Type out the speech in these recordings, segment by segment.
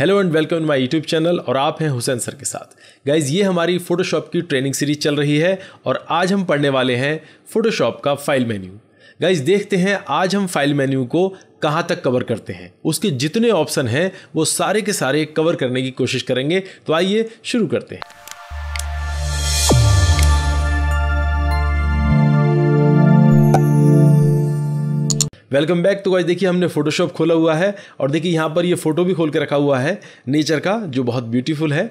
hello and welcome my YouTube channel और आप हैं हुसैन सर के साथ गाइज ये हमारी फोटोशॉप की ट्रेनिंग सीरीज चल रही है और आज हम पढ़ने वाले हैं फोटोशॉप का फाइल मेन्यू गाइज देखते हैं आज हम फाइल मेन्यू को कहाँ तक कवर करते हैं उसके जितने ऑप्शन हैं वो सारे के सारे कवर करने की कोशिश करेंगे तो आइए शुरू करते हैं वेलकम बैक तो गाइज देखिए हमने फोटोशॉप खोला हुआ है और देखिए यहाँ पर ये फ़ोटो भी खोल के रखा हुआ है नेचर का जो बहुत ब्यूटीफुल है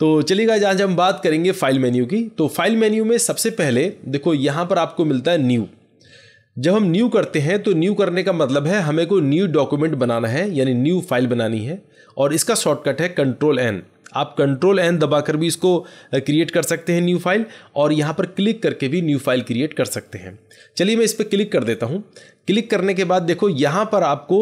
तो चलिए गाइज आज हम बात करेंगे फाइल मेन्यू की तो फाइल मेन्यू में सबसे पहले देखो यहाँ पर आपको मिलता है न्यू जब हम न्यू करते हैं तो न्यू करने का मतलब है हमें कोई न्यू डॉक्यूमेंट बनाना है यानी न्यू फाइल बनानी है और इसका शॉर्टकट है कंट्रोल एन आप कंट्रोल एन दबाकर भी इसको क्रिएट कर सकते हैं न्यू फाइल और यहाँ पर क्लिक करके भी न्यू फाइल क्रिएट कर सकते हैं चलिए मैं इस पर क्लिक कर देता हूँ क्लिक करने के बाद देखो यहाँ पर आपको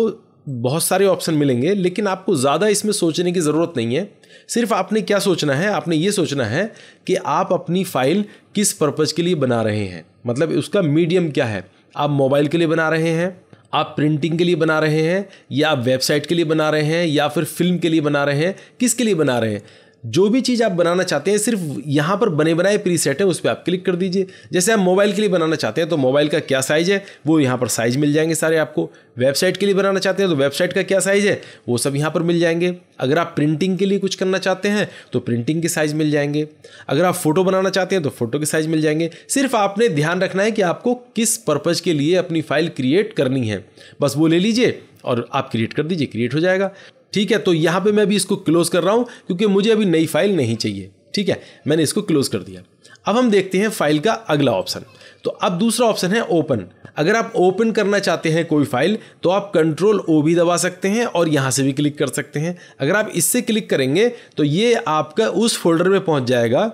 बहुत सारे ऑप्शन मिलेंगे लेकिन आपको ज़्यादा इसमें सोचने की ज़रूरत नहीं है सिर्फ आपने क्या सोचना है आपने ये सोचना है कि आप अपनी फ़ाइल किस पर्पज़ के लिए बना रहे हैं मतलब उसका मीडियम क्या है आप मोबाइल के लिए बना रहे हैं आप प्रिंटिंग के लिए बना रहे हैं या आप वेबसाइट के लिए बना रहे हैं या फिर फिल्म के लिए बना रहे हैं किसके लिए बना रहे हैं जो भी चीज़ आप बनाना चाहते हैं सिर्फ यहाँ पर बने बनाए प्री सेट है उस पर आप क्लिक कर दीजिए जैसे आप मोबाइल के लिए बनाना चाहते हैं तो मोबाइल का क्या साइज़ है वो यहाँ पर साइज़ मिल जाएंगे सारे आपको वेबसाइट के लिए बनाना चाहते हैं तो वेबसाइट का क्या साइज़ है वो सब यहाँ पर मिल जाएंगे अगर आप प्रिंटिंग के लिए कुछ करना चाहते हैं तो प्रिंटिंग के साइज़ मिल जाएंगे अगर आप फ़ोटो बनाना चाहते हैं तो फ़ोटो के साइज़ मिल जाएंगे सिर्फ आपने ध्यान रखना है कि आपको किस पर्पज़ के लिए अपनी फ़ाइल क्रिएट करनी है बस वो ले लीजिए और आप क्रिएट कर दीजिए क्रिएट हो जाएगा ठीक है तो यहाँ पे मैं अभी इसको क्लोज कर रहा हूँ क्योंकि मुझे अभी नई फाइल नहीं चाहिए ठीक है मैंने इसको क्लोज कर दिया अब हम देखते हैं फाइल का अगला ऑप्शन तो अब दूसरा ऑप्शन है ओपन अगर आप ओपन करना चाहते हैं कोई फाइल तो आप कंट्रोल ओ भी दबा सकते हैं और यहाँ से भी क्लिक कर सकते हैं अगर आप इससे क्लिक करेंगे तो ये आपका उस फोल्डर में पहुँच जाएगा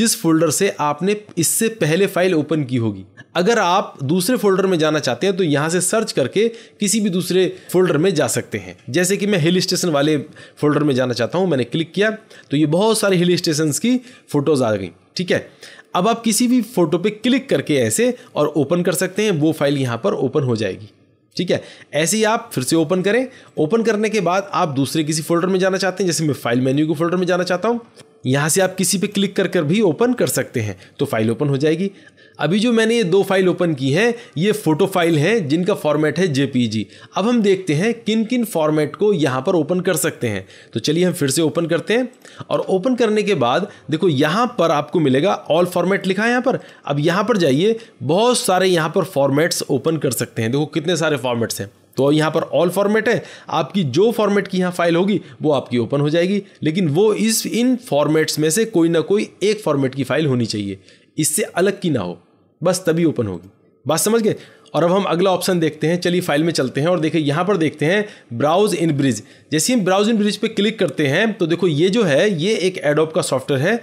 जिस फोल्डर से आपने इससे पहले फाइल ओपन की होगी अगर आप दूसरे फोल्डर में जाना चाहते हैं तो यहाँ से सर्च करके किसी भी दूसरे फोल्डर में जा सकते हैं जैसे कि मैं हिल स्टेशन वाले फोल्डर में जाना चाहता हूँ मैंने क्लिक किया तो ये बहुत सारे हिल स्टेशन की फ़ोटोज़ आ गई ठीक है अब आप किसी भी फोटो पे क्लिक करके ऐसे और ओपन कर सकते हैं वो फाइल यहाँ पर ओपन हो जाएगी ठीक है ऐसे ही आप फिर से ओपन करें ओपन करने के बाद आप दूसरे किसी फोल्डर में जाना चाहते हैं जैसे मैं फाइल मेन्यू के फोल्डर में जाना चाहता हूँ यहाँ से आप किसी पे क्लिक कर कर भी ओपन कर सकते हैं तो फाइल ओपन हो जाएगी अभी जो मैंने ये दो फाइल ओपन की हैं ये फोटो फाइल हैं जिनका फॉर्मेट है जेपीजी अब हम देखते हैं किन किन फॉर्मेट को यहाँ पर ओपन कर सकते हैं तो चलिए हम फिर से ओपन करते हैं और ओपन करने के बाद देखो यहाँ पर आपको मिलेगा ऑल फॉर्मेट लिखा है यहाँ पर अब यहाँ पर जाइए बहुत सारे यहाँ पर फॉर्मेट्स ओपन कर सकते हैं देखो कितने सारे फॉर्मेट्स हैं तो यहाँ पर ऑल फॉर्मेट है आपकी जो फॉर्मेट की यहाँ फाइल होगी वो आपकी ओपन हो जाएगी लेकिन वो इस इन फॉर्मेट्स में से कोई ना कोई एक फॉर्मेट की फाइल होनी चाहिए इससे अलग की ना हो बस तभी ओपन होगी बात समझ गए और अब हम अगला ऑप्शन देखते हैं चलिए फाइल में चलते हैं और देखिए यहाँ पर देखते हैं ब्राउज इन ब्रिज जैसे हम ब्राउज इन ब्रिज पे क्लिक करते हैं तो देखो ये जो है ये एक एडोप का सॉफ्टवेयर है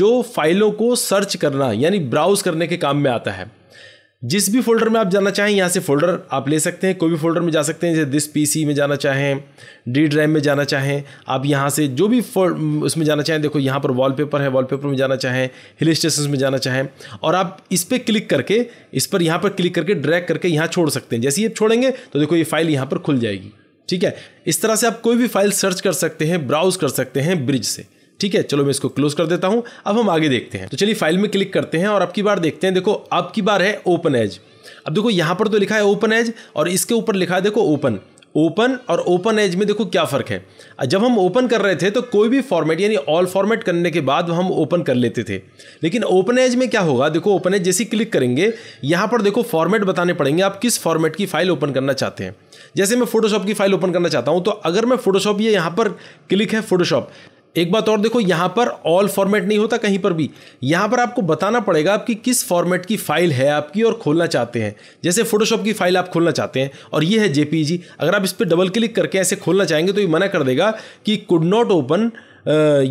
जो फाइलों को सर्च करना यानी ब्राउज करने के काम में आता है जिस भी फोल्डर में आप जाना चाहें यहाँ से फोल्डर आप ले सकते हैं कोई भी फोल्डर में जा सकते हैं जैसे दिस पीसी में जाना चाहें डी ड्राइव में जाना चाहें आप यहाँ से जो भी उसमें जाना चाहें देखो यहाँ पर वॉलपेपर है वॉलपेपर में जाना चाहें हिल स्टेशन में जाना चाहें और आप इस पर क्लिक करके इस पर यहाँ पर क्लिक करके ड्रैग करके यहाँ छोड़ सकते हैं जैसे ये छोड़ेंगे तो देखो ये फाइल यहाँ पर खुल जाएगी ठीक है इस तरह से आप कोई भी फाइल सर्च कर सकते हैं ब्राउज कर सकते हैं ब्रिज से ठीक है चलो मैं इसको क्लोज कर देता हूं अब हम आगे देखते हैं तो चलिए फाइल में क्लिक करते हैं और अब की बार देखते हैं देखो अब की बार है ओपन एज अब देखो यहां पर तो लिखा है ओपन एज और इसके ऊपर लिखा है देखो ओपन ओपन और ओपन एज में देखो क्या फ़र्क है जब हम ओपन कर रहे थे तो कोई भी फॉर्मेट यानी ऑल फॉर्मेट करने के बाद हम ओपन कर लेते थे लेकिन ओपन एज में क्या होगा देखो ओपन एज जैसे क्लिक करेंगे यहां पर देखो फॉर्मेट बताने पड़ेंगे आप किस फॉर्मेट की फ़ाइल ओपन करना चाहते हैं जैसे मैं फोटोशॉप की फ़ाइल ओपन करना चाहता हूं तो अगर मैं फोटोशॉप ये यहां पर क्लिक है फोटोशॉप एक बात और देखो यहाँ पर ऑल फॉर्मेट नहीं होता कहीं पर भी यहाँ पर आपको बताना पड़ेगा आपकी किस फॉर्मेट की फाइल है आपकी और खोलना चाहते हैं जैसे फोटोशॉप की फाइल आप खोलना चाहते हैं और ये है जेपीजी अगर आप इस पर डबल क्लिक करके ऐसे खोलना चाहेंगे तो ये मना कर देगा कि कुड नॉट ओपन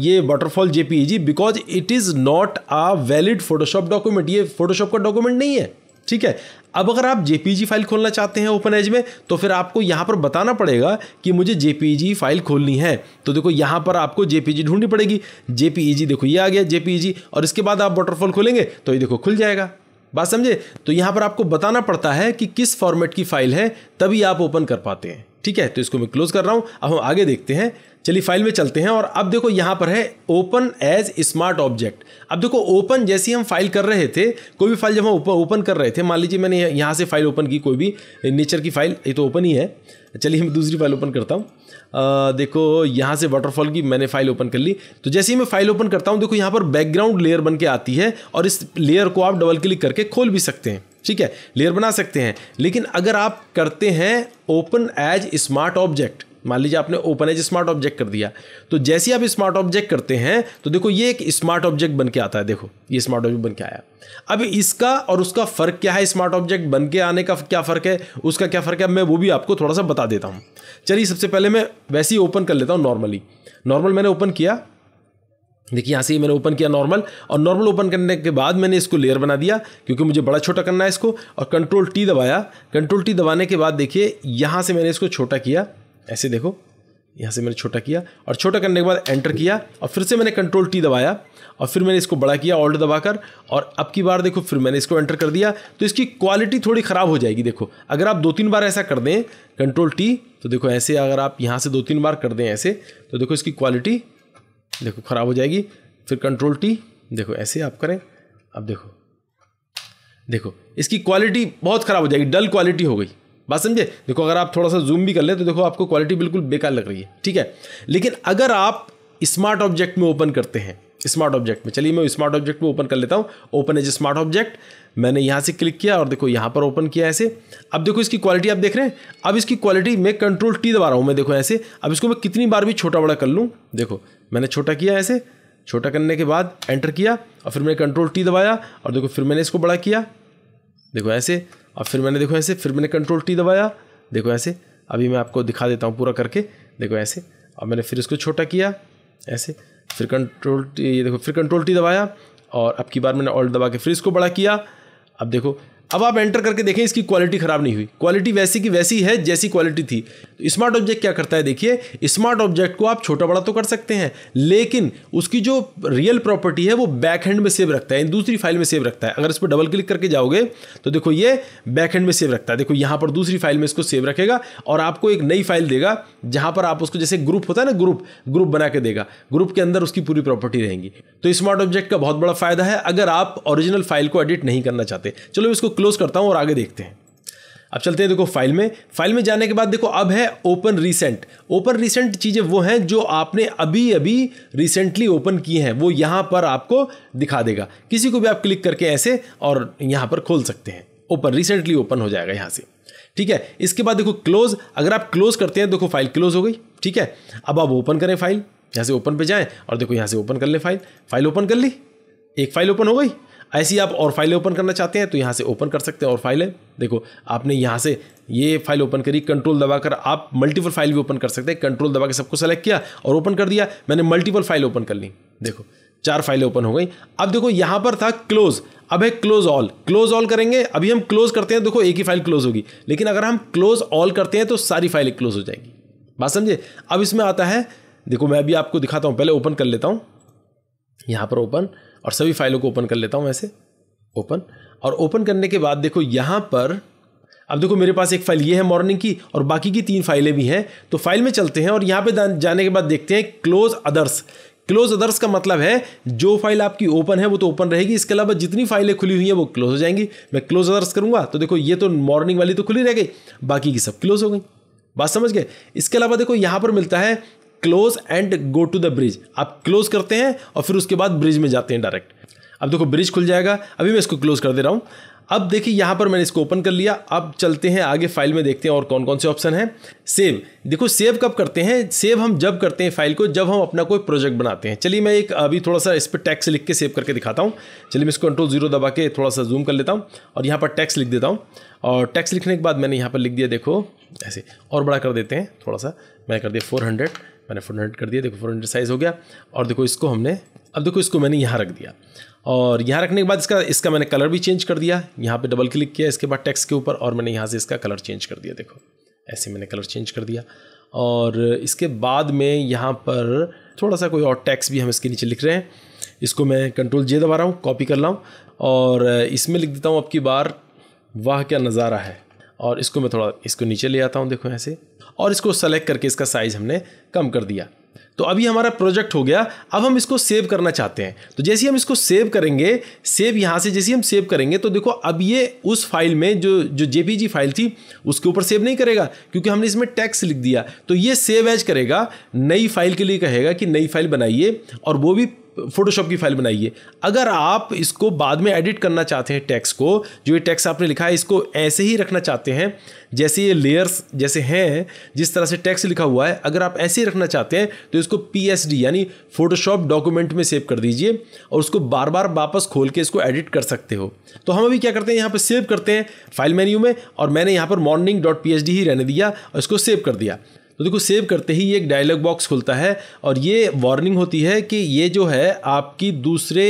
ये waterfall JPG because it is not a valid Photoshop document ये फोटोशॉप का डॉक्यूमेंट नहीं है ठीक है अब अगर आप जेपीजी फाइल खोलना चाहते हैं ओपन एज में तो फिर आपको यहाँ पर बताना पड़ेगा कि मुझे जेपीजी फाइल खोलनी है तो देखो यहाँ पर आपको जेपीजी ढूंढनी पड़ेगी जेपीईजी देखो ये आ गया जेपीईजी और इसके बाद आप वाटरफॉल खोलेंगे तो ये देखो खुल जाएगा बात समझे तो यहाँ पर आपको बताना पड़ता है कि किस फॉर्मेट की फाइल है तभी आप ओपन कर पाते हैं ठीक है तो इसको मैं क्लोज कर रहा हूँ अब हम आगे देखते हैं चलिए फाइल में चलते हैं और अब देखो यहाँ पर है ओपन एज स्मार्ट ऑब्जेक्ट अब देखो ओपन जैसी हम फाइल कर रहे थे कोई भी फाइल जब हम ओपन कर रहे थे मान लीजिए मैंने यहाँ से फाइल ओपन की कोई भी नेचर की फाइल ये तो ओपन ही है चलिए मैं दूसरी फाइल ओपन करता हूँ देखो यहाँ से वाटरफॉल की मैंने फाइल ओपन कर ली तो जैसे ही मैं फाइल ओपन करता हूँ देखो यहाँ पर बैकग्राउंड लेयर बन के आती है और इस लेयर को आप डबल क्लिक करके खोल भी सकते हैं ठीक है लेयर बना सकते हैं लेकिन अगर आप करते हैं ओपन एज स्मार्ट ऑब्जेक्ट मान लीजिए आपने ओपन एज स्मार्ट ऑब्जेक्ट कर दिया तो जैसे ही आप स्मार्ट ऑब्जेक्ट करते हैं तो देखो ये एक स्मार्ट ऑब्जेक्ट बन के आता है देखो ये स्मार्ट ऑब्जेक्ट बन के आया अब इसका और उसका फ़र्क क्या है स्मार्ट ऑब्जेक्ट बन के आने का क्या फ़र्क है उसका क्या फ़र्क है मैं वो भी आपको थोड़ा सा बता देता हूँ चलिए सबसे पहले मैं वैसे ही ओपन कर लेता हूँ नॉर्मली नॉर्मल मैंने ओपन किया देखिए यहाँ से ही मैंने ओपन किया नॉर्मल और नॉर्मल ओपन करने के बाद मैंने इसको लेयर बना दिया क्योंकि मुझे बड़ा छोटा करना है इसको और कंट्रोल टी दबाया कंट्रोल टी दबाने के बाद देखिए यहाँ से मैंने इसको छोटा किया ऐसे देखो यहाँ से मैंने छोटा किया और छोटा करने के बाद एंटर किया और फिर से मैंने कंट्रोल टी दबाया और फिर मैंने इसको बड़ा किया ऑल्ट दबाकर और अब की बार देखो फिर मैंने इसको एंटर कर दिया तो इसकी क्वालिटी थोड़ी ख़राब हो जाएगी देखो अगर आप दो तीन बार ऐसा कर दें कंट्रोल टी तो देखो ऐसे अगर आप यहाँ से दो तीन बार कर दें ऐसे तो देखो इसकी क्वालिटी देखो ख़राब हो जाएगी फिर कंट्रोल टी देखो ऐसे आप करें अब देखो देखो इसकी क्वालिटी बहुत ख़राब हो जाएगी डल क्वालिटी हो गई बात समझे देखो अगर आप थोड़ा सा जूम भी कर ले तो देखो आपको क्वालिटी बिल्कुल बेकार लग रही है ठीक है लेकिन अगर आप स्मार्ट ऑब्जेक्ट में ओपन करते हैं स्मार्ट ऑब्जेक्ट में चलिए मैं स्मार्ट ऑब्जेक्ट में ओपन कर लेता हूँ ओपन एज स्मार्ट ऑब्जेक्ट मैंने यहाँ से क्लिक किया और देखो यहाँ पर ओपन किया ऐसे अब देखो इसकी क्वालिटी आप देख रहे हैं अब इसकी क्वालिटी मैं कंट्रोल टी दबा रहा हूँ मैं देखो ऐसे अब इसको मैं कितनी बार भी छोटा बड़ा कर लूँ देखो मैंने छोटा किया ऐसे छोटा करने के बाद एंटर किया और फिर मैंने कंट्रोल टी दबाया और देखो फिर मैंने इसको बड़ा किया देखो ऐसे और फिर मैंने देखो ऐसे फिर मैंने कंट्रोल टी दबाया देखो ऐसे अभी मैं आपको दिखा देता हूँ पूरा करके देखो ऐसे अब मैंने फिर इसको छोटा किया ऐसे फिर कंट्रोल टी ये देखो फिर कंट्रोल टी दबाया और अब की बार मैंने ऑल्ट दबा के फिर इसको बड़ा किया अब देखो अब आप एंटर करके देखें इसकी क्वालिटी ख़राब नहीं हुई क्वालिटी वैसी की वैसी है जैसी क्वालिटी थी स्मार्ट ऑब्जेक्ट क्या करता है देखिए स्मार्ट ऑब्जेक्ट को आप छोटा बड़ा तो कर सकते हैं लेकिन उसकी जो रियल प्रॉपर्टी है वो बैक हैंड में सेव रखता है दूसरी फाइल में सेव रखता है अगर इस पर डबल क्लिक करके जाओगे तो देखो ये बैक हैंड में सेव रखता है देखो यहाँ पर दूसरी फाइल में इसको सेव रखेगा और आपको एक नई फाइल देगा जहाँ पर आप उसको जैसे ग्रुप होता है ना ग्रुप ग्रुप बना के देगा ग्रुप के अंदर उसकी पूरी प्रॉपर्टी रहेंगी तो स्मार्ट ऑब्जेक्ट का बहुत बड़ा फायदा है अगर आप ओरिजिनल फाइल को एडिट नहीं करना चाहते चलो इसको क्लोज करता हूँ और आगे देखते हैं अब चलते हैं देखो फाइल में फाइल में जाने के बाद देखो अब है ओपन रीसेंट ओपन रीसेंट चीज़ें वो हैं जो आपने अभी अभी रिसेंटली ओपन की हैं वो यहाँ पर आपको दिखा देगा किसी को भी आप क्लिक करके ऐसे और यहाँ पर खोल सकते हैं ओपन रिसेंटली ओपन हो जाएगा यहाँ से ठीक है इसके बाद देखो क्लोज अगर आप क्लोज करते हैं देखो फाइल क्लोज हो गई ठीक है अब आप ओपन करें फाइल यहाँ से ओपन पर जाएँ और देखो यहाँ से ओपन कर लें फाइल फाइल ओपन कर ली एक फाइल ओपन हो गई ऐसी आप और फाइलें ओपन करना चाहते हैं तो यहाँ से ओपन कर सकते हैं और फाइलें देखो आपने यहाँ से ये फाइल ओपन करी कंट्रोल दबाकर आप मल्टीपल फाइल भी ओपन कर सकते हैं कंट्रोल दबा के सबको सेलेक्ट किया और ओपन कर दिया मैंने मल्टीपल फाइल ओपन कर ली देखो चार फाइलें ओपन हो गई अब देखो यहाँ पर था क्लोज अब है क्लोज ऑल क्लोज ऑल करेंगे अभी हम क्लोज करते हैं देखो एक ही फाइल क्लोज होगी लेकिन अगर हम क्लोज ऑल करते हैं तो सारी फाइलें क्लोज हो जाएंगी बात समझे अब इसमें आता है देखो मैं अभी आपको दिखाता हूँ पहले ओपन कर लेता हूँ यहाँ पर ओपन और सभी फाइलों को ओपन कर लेता हूँ वैसे ओपन और ओपन करने के बाद देखो यहाँ पर अब देखो मेरे पास एक फाइल ये है मॉर्निंग की और बाकी की तीन फाइलें भी हैं तो फाइल में चलते हैं और यहाँ पे जाने के बाद देखते हैं क्लोज अदर्स क्लोज अदर्स का मतलब है जो फाइल आपकी ओपन है वो तो ओपन रहेगी इसके अलावा जितनी फाइलें खुली हुई हैं वो क्लोज हो जाएंगी मैं क्लोज अदर्स करूंगा तो देखो ये तो मॉर्निंग वाली तो खुली रह गई बाकी की सब क्लोज हो गई बात समझ गए इसके अलावा देखो यहाँ पर मिलता है close and go to the Bridge आप क्लोज करते हैं और फिर उसके बाद ब्रिज में जाते हैं डायरेक्ट अब देखो ब्रिज खुल जाएगा अभी मैं इसको क्लोज कर दे रहा हूँ अब देखिए यहाँ पर मैंने इसको ओपन कर लिया अब चलते हैं आगे फाइल में देखते हैं और कौन कौन से ऑप्शन हैं सेव देखो सेव कब करते हैं सेव हम जब करते हैं फाइल को जब हम अपना कोई प्रोजेक्ट बनाते हैं चलिए मैं एक अभी थोड़ा सा इस पर टैक्स लिख के सेव करके दिखाता हूँ चलिए मैं इसको कंट्रोल जीरो दबा के थोड़ा सा जूम कर लेता हूँ और यहाँ पर टैक्स लिख देता हूँ और टैक्स लिखने के बाद मैंने यहाँ पर लिख दिया देखो ऐसे और बड़ा कर देते हैं थोड़ा सा मैंने कर दिया फोर हंड्रेड मैंने फोर हंड्रेड कर दिया देखो फोर हंड्रेड साइज़ हो गया और देखो इसको हमने अब देखो इसको मैंने यहाँ रख दिया और यहाँ रखने के बाद इसका इसका मैंने कलर भी चेंज कर दिया यहाँ पे डबल क्लिक किया इसके बाद टेक्स्ट के ऊपर और मैंने यहाँ से इसका कलर चेंज कर दिया देखो ऐसे मैंने कलर चेंज कर दिया और इसके बाद में यहाँ पर थोड़ा सा कोई और टैक्स भी हम इसके नीचे लिख रहे हैं इसको मैं कंट्रोल जे दबा रहा हूँ कॉपी कर रहा हूँ और इसमें लिख देता हूँ अब की बार वाह क्या नज़ारा है और इसको मैं थोड़ा इसको नीचे ले आता हूँ देखो ऐसे और इसको सेलेक्ट करके इसका साइज़ हमने कम कर दिया तो अभी हमारा प्रोजेक्ट हो गया अब हम इसको सेव करना चाहते हैं तो जैसे हम इसको सेव करेंगे सेव यहाँ से जैसे हम सेव करेंगे तो देखो अब ये उस फाइल में जो जो जेपीजी फाइल थी उसके ऊपर सेव नहीं करेगा क्योंकि हमने इसमें टैक्स लिख दिया तो ये सेव एज करेगा नई फाइल के लिए कहेगा कि नई फाइल बनाइए और वो भी फोटोशॉप की फाइल बनाइए अगर आप इसको बाद में एडिट करना चाहते हैं टैक्स को जो ये टैक्स आपने लिखा है इसको ऐसे ही रखना चाहते हैं जैसे ये लेयर्स जैसे हैं जिस तरह से टैक्स लिखा हुआ है अगर आप ऐसे ही रखना चाहते हैं तो इसको पी यानी फोटोशॉप डॉक्यूमेंट में सेव कर दीजिए और उसको बार बार वापस खोल के इसको एडिट कर सकते हो तो हम अभी क्या करते हैं यहाँ पर सेव करते हैं फाइल मेन्यू में और मैंने यहाँ पर मॉर्निंग ही रहने दिया और इसको सेव कर दिया तो देखो सेव करते ही ये एक डायलॉग बॉक्स खुलता है और ये वार्निंग होती है कि ये जो है आपकी दूसरे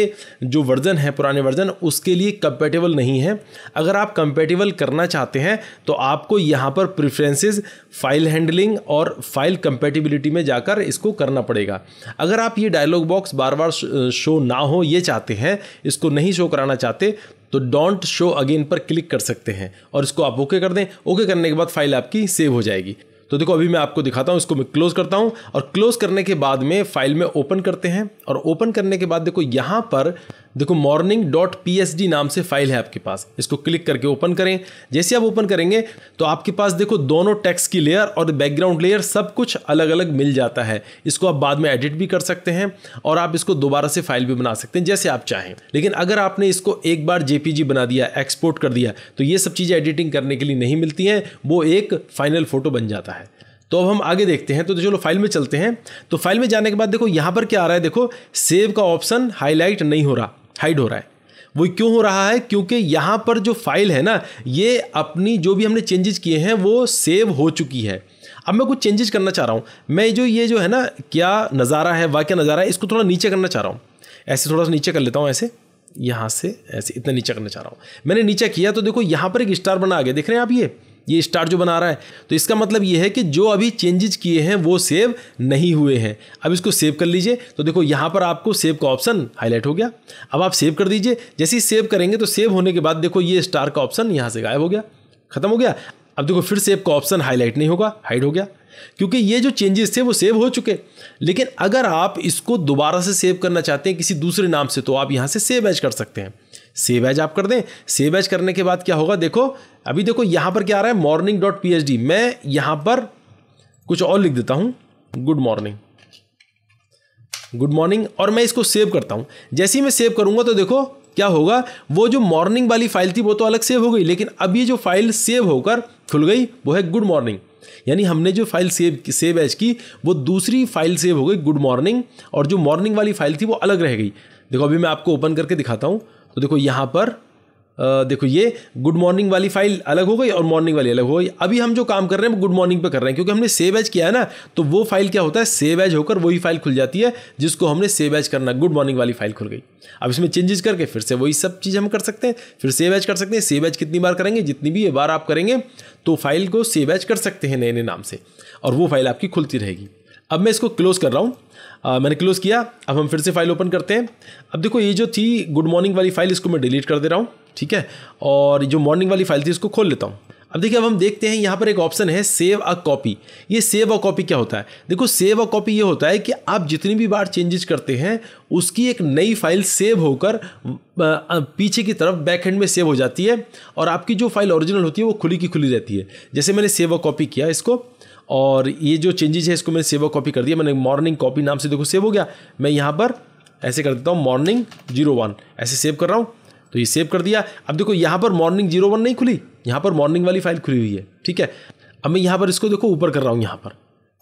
जो वर्जन है पुराने वर्जन उसके लिए कंपेटेबल नहीं है अगर आप कंपेटेबल करना चाहते हैं तो आपको यहाँ पर प्रिफ्रेंसेज फाइल हैंडलिंग और फाइल कंपेटिबिलिटी में जाकर इसको करना पड़ेगा अगर आप ये डायलॉग बॉक्स बार बार शो ना हो ये चाहते हैं इसको नहीं शो कराना चाहते तो डोंट शो अगेन पर क्लिक कर सकते हैं और इसको आप ओके कर दें ओके करने के बाद फाइल आपकी सेव हो जाएगी तो देखो अभी मैं आपको दिखाता हूँ इसको मैं क्लोज़ करता हूँ और क्लोज़ करने के बाद में फाइल में ओपन करते हैं और ओपन करने के बाद देखो यहाँ पर देखो morning dot P H D नाम से फाइल है आपके पास इसको क्लिक करके ओपन करें जैसे आप ओपन करेंगे तो आपके पास देखो दोनों टेक्स की लेयर और बैकग्राउंड लेयर सब कुछ अलग अलग मिल जाता है इसको आप बाद में एडिट भी कर सकते हैं और आप इसको दोबारा से फाइल भी बना सकते हैं जैसे आप चाहें लेकिन अगर आपने इसको एक बार जेपीजी बना दिया एक्सपोर्ट कर दिया तो ये सब चीज़ें एडिटिंग करने के लिए नहीं मिलती हैं वो एक फाइनल फोटो बन जाता है तो अब हम आगे देखते हैं तो चलो फाइल में चलते हैं तो फाइल में जाने के बाद देखो यहाँ पर क्या आ रहा है देखो सेव का ऑप्शन हाईलाइट नहीं हो रहा हाइड हो रहा है वो क्यों हो रहा है क्योंकि यहाँ पर जो फाइल है ना ये अपनी जो भी हमने चेंजेस किए हैं वो सेव हो चुकी है अब मैं कुछ चेंजेस करना चाह रहा हूँ मैं जो ये जो है ना क्या नज़ारा है वाक्य नज़ारा है इसको थोड़ा नीचे करना चाह रहा हूँ ऐसे थोड़ा सा नीचे कर लेता हूँ ऐसे यहाँ से ऐसे इतना नीचे करना चाह रहा हूँ मैंने नीचे किया तो देखो यहाँ पर एक स्टार बना आ गया देख रहे हैं आप ये ये स्टार जो बना रहा है तो इसका मतलब ये है कि जो अभी चेंजेस किए हैं वो सेव नहीं हुए हैं अब इसको सेव कर लीजिए तो देखो यहाँ पर आपको सेव का ऑप्शन हाईलाइट हो गया अब आप सेव कर दीजिए जैसे ही सेव करेंगे तो सेव होने के बाद देखो ये स्टार का ऑप्शन यहाँ से गायब हो गया खत्म हो गया अब देखो फिर सेव का ऑप्शन हाईलाइट नहीं होगा हाइड हो गया क्योंकि ये जो चेंजेस थे वो सेव हो चुके लेकिन अगर आप इसको दोबारा से सेव करना चाहते हैं किसी दूसरे नाम से तो आप यहाँ से सेव एज कर सकते हैं सेव एज आप कर दें सेव एज करने के बाद क्या होगा देखो अभी देखो यहाँ पर क्या आ रहा है morning dot P H D मैं यहाँ पर कुछ और लिख देता हूँ गुड मॉर्निंग गुड मॉर्निंग और मैं इसको सेव करता हूँ जैसे ही मैं सेव करूँगा तो देखो क्या होगा वो जो मॉर्निंग वाली फाइल थी वो तो अलग सेव हो गई लेकिन अब ये जो फाइल सेव होकर खुल गई वो है गुड मॉर्निंग यानी हमने जो फाइल सेव सेव एज की वो दूसरी फाइल सेव हो गई गुड मॉर्निंग और जो मॉर्निंग वाली फाइल थी वो अलग रह गई देखो अभी मैं आपको ओपन करके दिखाता हूँ तो देखो यहाँ पर देखो ये गुड मॉर्निंग वाली फाइल अलग हो गई और मॉर्निंग वाली अलग हो गई अभी हम जो काम कर रहे हैं वो गुड मॉर्निंग पे कर रहे हैं क्योंकि हमने सेव एज किया है ना तो वो फाइल क्या होता है सेव एज होकर वही फाइल खुल जाती है जिसको हमने सेव एज करना गुड मॉर्निंग वाली फाइल खुल गई अब इसमें चेंजेस करके फिर से वही सब चीज़ हम कर सकते हैं फिर सेव एज कर सकते हैं सेव एज कितनी बार करेंगे जितनी भी बार आप करेंगे तो फाइल को सेव एज कर सकते हैं नए नए नाम से और वो फाइल आपकी खुलती रहेगी अब मैं इसको क्लोज़ कर रहा हूँ मैंने क्लोज़ किया अब हम फिर से फाइल ओपन करते हैं अब देखो ये जो थी गुड मॉर्निंग वाली फाइल इसको मैं डिलीट कर दे रहा हूँ ठीक है और जो मॉर्निंग वाली फाइल थी इसको खोल लेता हूँ अब देखिए अब हम देखते हैं यहाँ पर एक ऑप्शन है सेव अ कॉपी ये सेव अ कॉपी क्या होता है देखो सेव अ कॉपी ये होता है कि आप जितनी भी बार चेंजेस करते हैं उसकी एक नई फाइल सेव होकर पीछे की तरफ बैक हैंड में सेव हो जाती है और आपकी जो फाइल ओरिजिनल होती है वो खुली की खुली रहती है जैसे मैंने सेव अ कॉपी किया इसको और ये जो चेंजेज है इसको मैंने सेवो कॉपी कर दिया मैंने मॉर्निंग कॉपी नाम से देखो सेव हो गया मैं यहाँ पर ऐसे कर देता हूँ मॉर्निंग जीरो वन ऐसे सेव कर रहा हूँ तो ये सेव कर दिया अब देखो यहाँ पर मॉर्निंग जीरो वन नहीं खुली यहाँ पर मॉर्निंग वाली फाइल खुली हुई है ठीक है अब मैं यहाँ पर इसको देखो ऊपर कर रहा हूँ यहाँ पर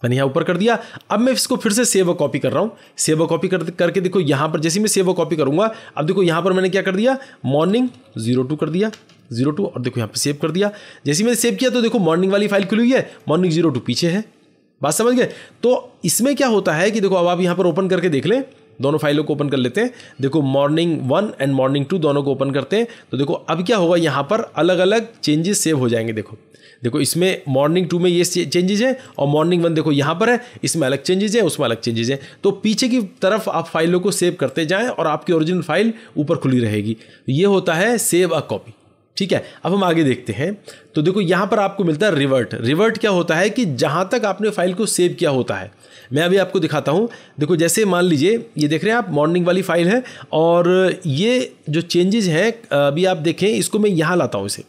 मैंने यहाँ ऊपर कर दिया अब मैं इसको फिर से सेव कॉपी कर रहा हूँ सेव कॉपी कर करके देखो यहाँ पर जैसे मैं सेव कॉपी करूँगा अब देखो यहाँ पर मैंने क्या कर दिया मॉर्निंग जीरो टू कर दिया जीरो टू और देखो यहाँ पे सेव कर दिया जैसे मैंने सेव किया तो देखो मॉर्निंग वाली फाइल खुली हुई है मॉर्निंग जीरो टू पीछे है बात समझ गए तो इसमें क्या होता है कि देखो अब आप यहाँ पर ओपन करके देख लें दोनों फाइलों को ओपन कर लेते हैं देखो morning one and morning two दोनों को ओपन करते हैं तो देखो अब क्या होगा यहाँ पर अलग अलग चेंजेस सेव हो जाएंगे देखो देखो इसमें मॉर्निंग टू में ये चेंजेस हैं और मॉर्निंग वन देखो यहाँ पर है इसमें अलग चेंजेस हैं उसमें अलग चेंजेस हैं तो पीछे की तरफ आप फाइलों को सेव करते जाएं और आपकी ओरिजिनल फाइल ऊपर खुली रहेगी ये होता है सेव अ कॉपी ठीक है अब हम आगे देखते हैं तो देखो यहाँ पर आपको मिलता है रिवर्ट रिवर्ट क्या होता है कि जहां तक आपने फाइल को सेव किया होता है मैं अभी आपको दिखाता हूँ देखो जैसे मान लीजिए ये देख रहे हैं आप मॉर्निंग वाली फाइल है और ये जो चेंजेज हैं अभी आप देखें इसको मैं यहाँ लाता हूँ इसे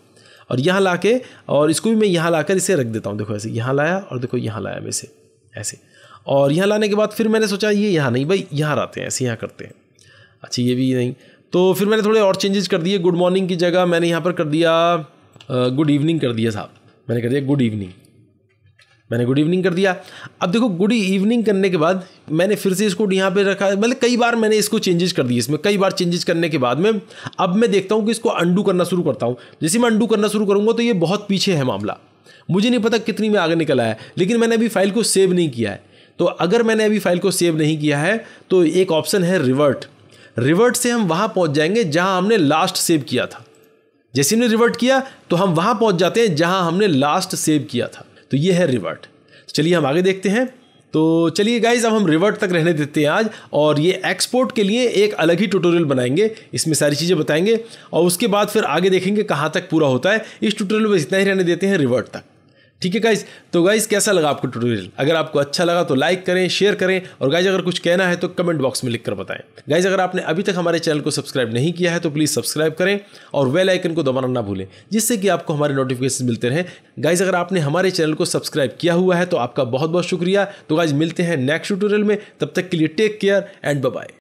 और यहाँ ला के और इसको भी मैं यहाँ ला कर इसे रख देता हूँ देखो ऐसे यहाँ लाया और देखो यहाँ लाया मैं इसे ऐसे और यहाँ लाने के बाद फिर मैंने सोचा ये यहाँ नहीं भाई यहाँ लाते हैं ऐसे यहाँ करते हैं अच्छा ये भी नहीं तो फिर मैंने थोड़े और चेंजेस कर दिए गुड मॉर्निंग की जगह मैंने यहाँ पर कर दिया गुड इवनिंग कर दिया साहब मैंने कर दिया गुड इवनिंग मैंने गुड इवनिंग कर दिया अब देखो गुड इवनिंग करने के बाद मैंने फिर से इसको यहाँ पे रखा मतलब कई बार मैंने इसको चेंजेस कर दिए इसमें कई बार चेंजेस करने के बाद में अब मैं देखता हूँ कि इसको अंडू करना शुरू करता हूँ जैसे मैं अंडू करना शुरू करूँगा तो ये बहुत पीछे है मामला मुझे नहीं पता कितनी में आगे निकल आया लेकिन मैंने अभी फाइल को सेव नहीं किया है तो अगर मैंने अभी फाइल को सेव नहीं किया है तो एक ऑप्शन है रिवर्ट रिवर्ट से हम वहाँ पहुँच जाएंगे जहाँ हमने लास्ट सेव किया था जैसे हमने रिवर्ट किया तो हम वहाँ पहुँच जाते हैं जहाँ हमने लास्ट सेव किया था तो ये है रिवर्ट तो चलिए हम आगे देखते हैं तो चलिए गाइज अब हम रिवर्ट तक रहने देते हैं आज और ये एक्सपोर्ट के लिए एक अलग ही ट्यूटोरियल बनाएंगे इसमें सारी चीज़ें बताएंगे और उसके बाद फिर आगे देखेंगे कहाँ तक पूरा होता है इस ट्यूटोरियल में इतना ही रहने देते हैं रिवर्ट तक ठीक है गाइज तो गाइज कैसा लगा आपको ट्यूटोरियल अगर आपको अच्छा लगा तो लाइक करें शेयर करें और गाइज अगर कुछ कहना है तो कमेंट बॉक्स में लिखकर बताएं गाइज अगर आपने अभी तक हमारे चैनल को सब्सक्राइब नहीं किया है तो प्लीज़ सब्सक्राइब करें और वेल आइकन को दबाना ना भूलें जिससे कि आपको हमारे नोटिफिकेशन मिलते रहें गाइज अगर आपने हमारे चैनल को सब्सक्राइब किया हुआ है तो आपका बहुत बहुत शुक्रिया तो गाइज मिलते हैं नेक्स्ट ट्यूटोरियल में तब तक के लिए टेक केयर एंड बाय